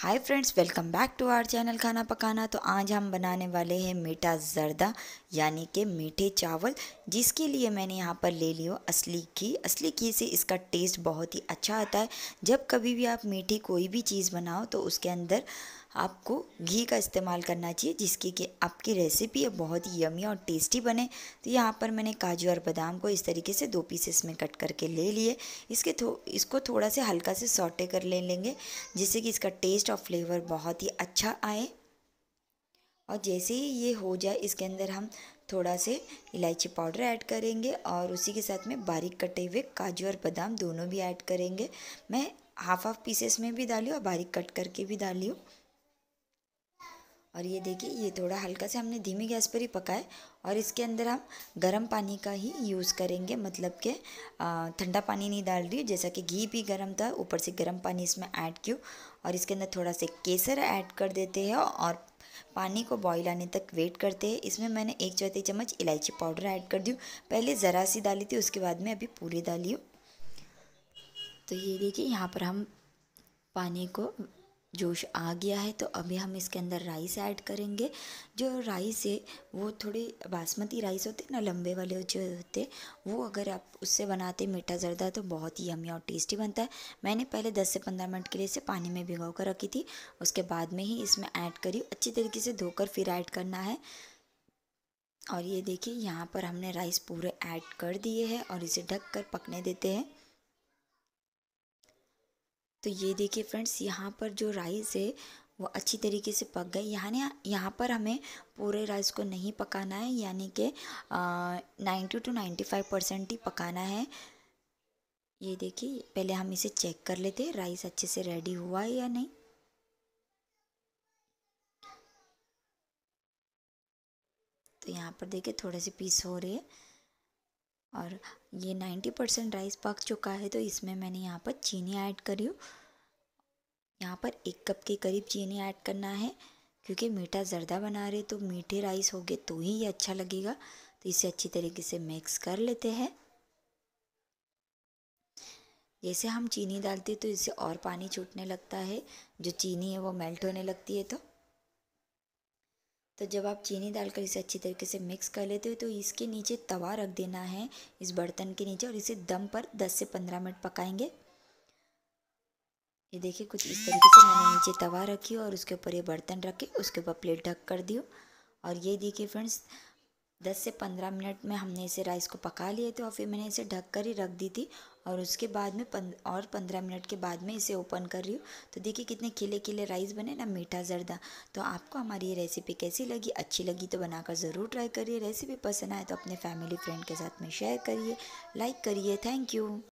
hi friends welcome back to our channel खाना पकाना तो आज हम बनाने वाले हैं मीठा जर्दा यानी कि मीठे चावल जिसके लिए मैंने यहाँ पर ले लियो असली घी असली घी से इसका टेस्ट बहुत ही अच्छा आता है जब कभी भी आप मीठी कोई भी चीज़ बनाओ तो उसके अंदर आपको घी का इस्तेमाल करना चाहिए जिसकी कि आपकी रेसिपी है बहुत ही यमी और टेस्टी बने तो यहाँ पर मैंने काजू और बादाम को इस तरीके से दो पीसेस में कट करके ले लिए इसके थो इसको थोड़ा से हल्का से सॉटे कर ले लेंगे जिससे कि इसका टेस्ट और फ्लेवर बहुत ही अच्छा आए और जैसे ही ये हो जाए इसके अंदर हम थोड़ा से इलायची पाउडर ऐड करेंगे और उसी के साथ में बारीक कटे हुए काजू और बादाम दोनों भी ऐड करेंगे मैं हाफ हाफ पीसेस में भी डाली और बारीक कट करके भी डाली हूँ और ये देखिए ये थोड़ा हल्का से हमने धीमी गैस पर ही पकाए और इसके अंदर हम गर्म पानी का ही यूज़ करेंगे मतलब के ठंडा पानी नहीं डाल रही जैसा कि घी भी गर्म था ऊपर से गर्म पानी इसमें ऐड क्यों और इसके अंदर थोड़ा से केसर ऐड कर देते हैं और पानी को बॉईल आने तक वेट करते हैं इसमें मैंने एक चौथी चम्मच इलायची पाउडर ऐड कर दी पहले ज़रा सी डाली थी उसके बाद में अभी पूरी डाली हूँ तो ये देखिए यहाँ पर हम पानी को जोश आ गया है तो अभी हम इसके अंदर राइस ऐड करेंगे जो राइस है वो थोड़ी बासमती राइस होते ना लंबे वाले जो होते वो अगर आप उससे बनाते मीठा जरदा तो बहुत ही यमी और टेस्टी बनता है मैंने पहले 10 से 15 मिनट के लिए इसे पानी में भिगो कर रखी थी उसके बाद में ही इसमें ऐड करी अच्छी तरीके से धोकर फिर ऐड करना है और ये देखिए यहाँ पर हमने राइस पूरे ऐड कर दिए हैं और इसे ढक कर पकने देते हैं तो ये देखिए फ्रेंड्स यहाँ पर जो राइस है वो अच्छी तरीके से पक गए यानी यहाँ पर हमें पूरे राइस को नहीं पकाना है यानी कि ninety two ninety five percent ही पकाना है ये देखिए पहले हम इसे चेक कर लेते हैं राइस अच्छे से रेडी हुआ है या नहीं तो यहाँ पर देखिए थोड़े से पीस हो रहे हैं और ये नाइन्टी परसेंट राइस पक चुका है तो इसमें मैंने यहाँ पर चीनी ऐड करी हूँ यहाँ पर एक कप के करीब चीनी ऐड करना है क्योंकि मीठा ज़रदा बना रहे तो मीठे राइस हो गए तो ही ये अच्छा लगेगा तो इसे अच्छी तरीके से मिक्स कर लेते हैं जैसे हम चीनी डालते हैं तो इससे और पानी छूटने लगता है जो चीनी है वो मेल्ट होने लगती है तो तो जब आप चीनी डालकर इसे अच्छी तरीके से मिक्स कर लेते हो तो इसके नीचे तवा रख देना है इस बर्तन के नीचे और इसे दम पर 10 से 15 मिनट पकाएंगे ये देखिए कुछ इस तरीके से मैंने नीचे तवा रखी और उसके ऊपर ये बर्तन रखे उसके ऊपर प्लेट ढक कर दियो और ये देखिए फ्रेंड्स 10 से 15 मिनट में हमने इसे राइस को पका लिए थे और फिर मैंने इसे ढक कर ही रख दी थी और उसके बाद में पन, और 15 मिनट के बाद में इसे ओपन कर रही हूँ तो देखिए कितने खिले खिले राइस बने ना मीठा ज़रदा तो आपको हमारी ये रेसिपी कैसी लगी अच्छी लगी तो बनाकर ज़रूर ट्राई करिए रेसिपी पसंद आए तो अपने फैमिली फ्रेंड के साथ में शेयर करिए लाइक करिए थैंक यू